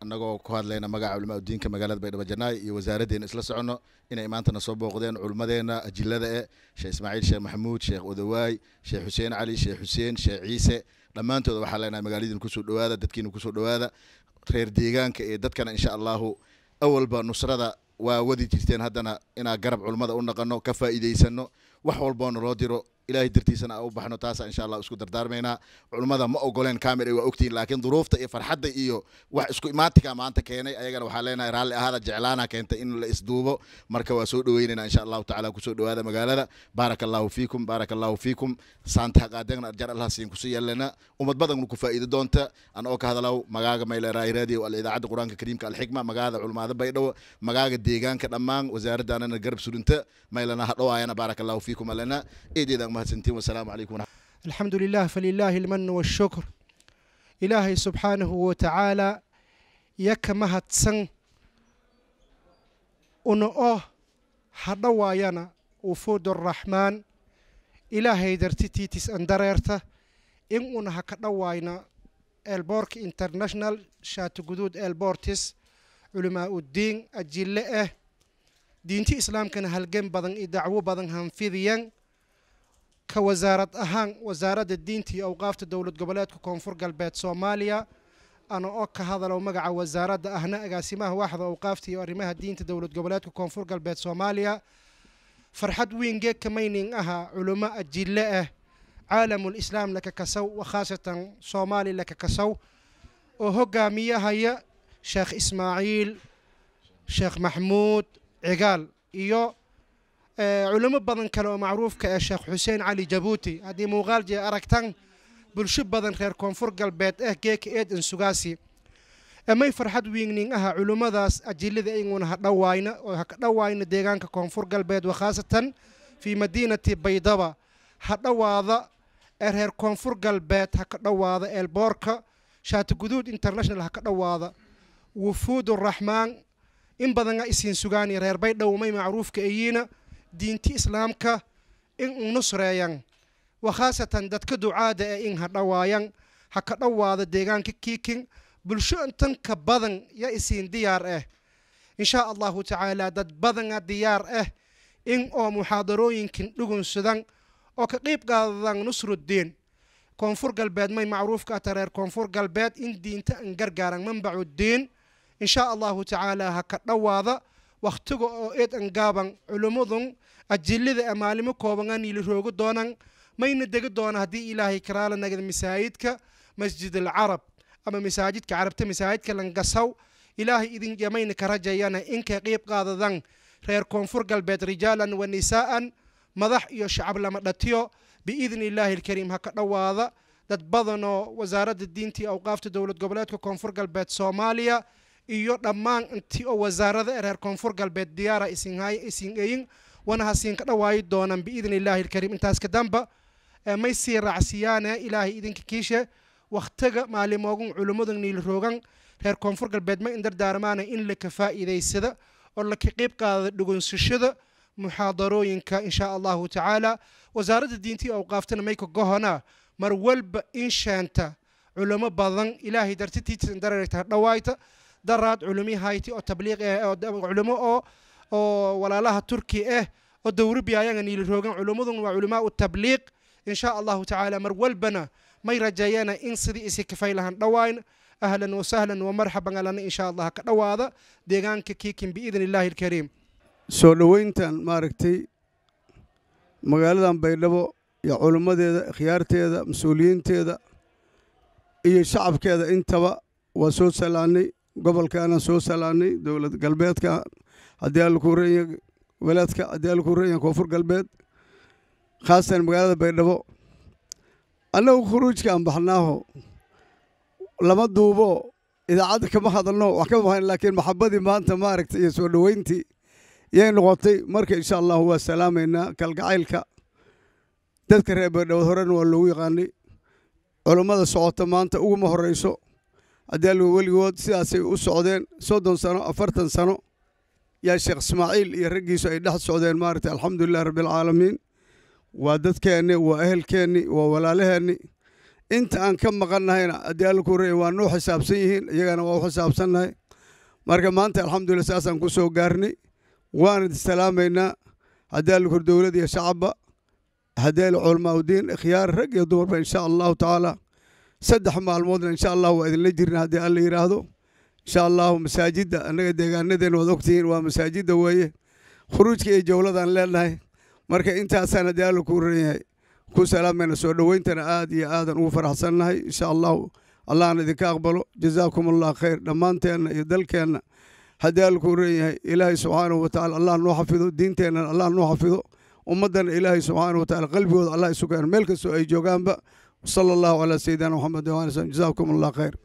annagoo ku hadlayna magaca culamaau diinka magaalada baydhabo iyo wasaaraddeena isla soconno inay maantana soo booqdeen culimadeenna ajilada e sheekh ismaaciil sheekh maxamuud sheekh odawaay sheekh xuseen cali sheekh xuseen sheekh ciise dhammaantooda waxaa leenahay magaaladiina kusoo dhawaada dadkiina kusoo dhawaada reer deegaanka ee dadkana insha allahu awalba nusrada waa wadi jirteen haddana inaa garab culmada u naqano ka faa'iidaysano wax walboona loo diro ilahay dartiisana u baxno taasa insha allah isku dardaarmaynaa culummada ma ogoleen camera waa ogtihiin laakiin duruufta iyo farxadda iyo wax isku imaatika maanta keenay ayagana waxaa leenahay raalli ahaada jeclaana keentay in la isduubo marka waa soo dhoweynaynaa insha allahu tacala kusoo dhowaada magaalada baaraka allahu fiikum baaraka allahu fiikum saantaha qaadagna arjar allah siin kusi yeelana ummad badan ku faa'iidi doonta an oo ka hadalow magaaga mayleeraahi radio alidaacadda qur-aanka kariimka alxikma magaada culmaada baydhabo magaaga deegaanka dhammaan wasaaraddaanana garab surinta maylana ha dhowaayana baaraka allahu fiikum alana eedeedan mahadsantiin wasalaamu calaykum alxamdulilah falilaahi alman washukr ilaahay subxaanahu watacaalaa yaka mahadsan una oh hadhowaayana wufuud araxmaan ilaahay darti tiitis an dareerta in una haka dhowaayna elboorka international shaatigaduud elboortis culamaa uddiin ajille ah eh. diinta islaamkana halgen badan iyo dacwo badan hanfidiyan ka wasaarad ahaan wasaaradda diinta iyo awqaafta dowlad goboleedka koonfur galbeed soomaaliya ana oo ka hadalow magaca wasaaradda ahna agaasimaha waaxda awqaafta iyo arrimaha diinta dowlad goboleedka koonfur galbeed soomaaliya farxad weyn geeg kamayning aha culummo ajille ah caalamul islaam laka kasaw wakhaasatan soomaali laka kasaw oo hogaamiyahaya sheekh ismaaciil sheekh maxmuud cigaal iyo Eh, culimo badan kale oo macruufka ee ah, sheekh xuseen cali jabuuti haddii muuqaal jee aragtaan bulsho badan reer koonfur galbeed ah eh, geeka eedin sugaasi emay eh, farxad wiigning aha culimmadaas ajilada ingun ha dhawaayna oo ha kadhawaayna deegaanka koonfur galbeed khaasatan fii madiinati baydaba ha dhowaada ee reer koonfur galbeed ha ka dhawaada eelboorka shaatigaduud international ha ka dhowaada wufuuduraxmaan in badana isiin sugaani reer baydhowmay macruufka eyiina diinti islaamka in u nusreeyan khaasatan dadka ducaada ee in ha dhawaayan ha ka dhawaada deegaanka kiikin bulsho intanka badan ya isiin diyaar ah eh. inshaa allahu tacaala dad badana diyaar ah in oo muxaadarooyinkan dhugunsadan oo ka qiib qaadadan nusruddiin koonfur galbeed may macruufka ata reer koonfur galbeed in diinta an gargaaran manbacuddiin inshaa allahu tacaala ha ka dhawaada wakhtiga oo eed angaaban culimmadun ajilida ee maalimo koobangan iliroogu doonan mayna degi doona haddii ilaahay karaala nagad masaajidka masjid alcarab ama masaajidka carabta masaajidka langasaw ilaahay idin yamayna ka rajayana inkay qiib qaadadan reer koonfur galbeed rijaalan wa nisaa'an madax iyo shacab lama dhatiyo biidni illaahi alkariim ha ka dhowaada dad badanoo wasaaradda diintii awqaafta dowlad goboleedka koonfur galbeed soomaaliya iyo dhammaan intii oo wasaarada ereer koonfur galbeed diyaara isingeyin wana hasiinka dhawaayi doonan biidni illaahi ilkariim intaas ka damba may sii raacsiyaane ilaahay idinka kiishe wakhtiga maalimoogun culimmadan niilroogan reer koonfur galbeed ma indardaarmaana in laka faa'iidaysada oo laka qeyb qaadada dhugunsashada muxaadarooyinka inshaa allahu tacaala wasaaradda diintii awqaaftana mayka gohona mar walba in sheenta culimo badan ilaahay dartitiisa indararagtaa dhawaayta daraad culumi hayti oo tabliiq eh, culimo oo oo walaalaha turki ah oo dawribi ayaga niili roogan culummadun waa culamaau tabliiq insha allahu tacaala mar walbana may rajeeyana in sidii isi kifay lahan dhowaan ahlan wasahlan wamarxaban alana insha allah ka dhowaada deegaanka kiikin biidni illaahi alkariim soo dhoweyntan maaragtay magaaladan baydhabo iyo culimmadeeda ikhyaarteeda mas-uuliyiinteeda iyo shacabkeeda intaba waa soo salaannay gobolkaana soo salaanay dowlad galbeedka haddii haddii alla ku horeeya koonfur galbeed khaasan magaalada baydhabo annagu khuruujkaan baxnaaho lama duubo idaacadda kama hadalno wax kama bahan laakiin maxabadii maanta maaragtay iyo soo dhoweyntii yay noqotay marka insha allahu waa salaamaynaa kalgacaylka dadka reer baydhabood horena waa loogu yaqaanay culummada socota maanta uguma horrayso cadaalwa weligood sidaasay u socdeen soddon sano afartan sano yaa sheekh ismaaciil iyo raggiisu ay dhex socdeen maaragtay alxamdulilahi rabbialcaalamiin waa dadkeenni waa ehelkeenni waa walaalaheenni inta aan ka maqannahayna adaalkuurey waa noo xisaabsan yihiin iyagana waa u xisaabsannahay marka maanta alxamdulillah saasaan ku soo gaarnay waana salaamaynaa hadaalkur dowlad iyo shacabba hadaali culmaaudiin ikhyaar rag iyo dumarba insha allahu tacaala saddex maalmoodna insha allah waa idinla jirna haddii alla yidhaahdo insha allahu masaajidda annaga deegaanadeena waad ogtihiin waa masaajidda weeye khuruujka iyo jawladaan leenahay marka intaasaan haddii alla kuu ran yahay ku salaamayna soo dhoweyntana aad iyo aadan ugu faraxsannahay insha allahu allahna idinka aqbalo jazaakum allah khayr dhammaanteenna iyo dalkeenna haddii alla kuu ran yahay ilaahay subxaanahu watacala allah noo xafido diinteennana allah noo xafido ummaddana ilaahay subxaanahu wa qalbigooda allah isu keeno meel kastoo ay joogaanba وصلى الله على سيدنا محمد وعلى سيدنا جزاكم الله خير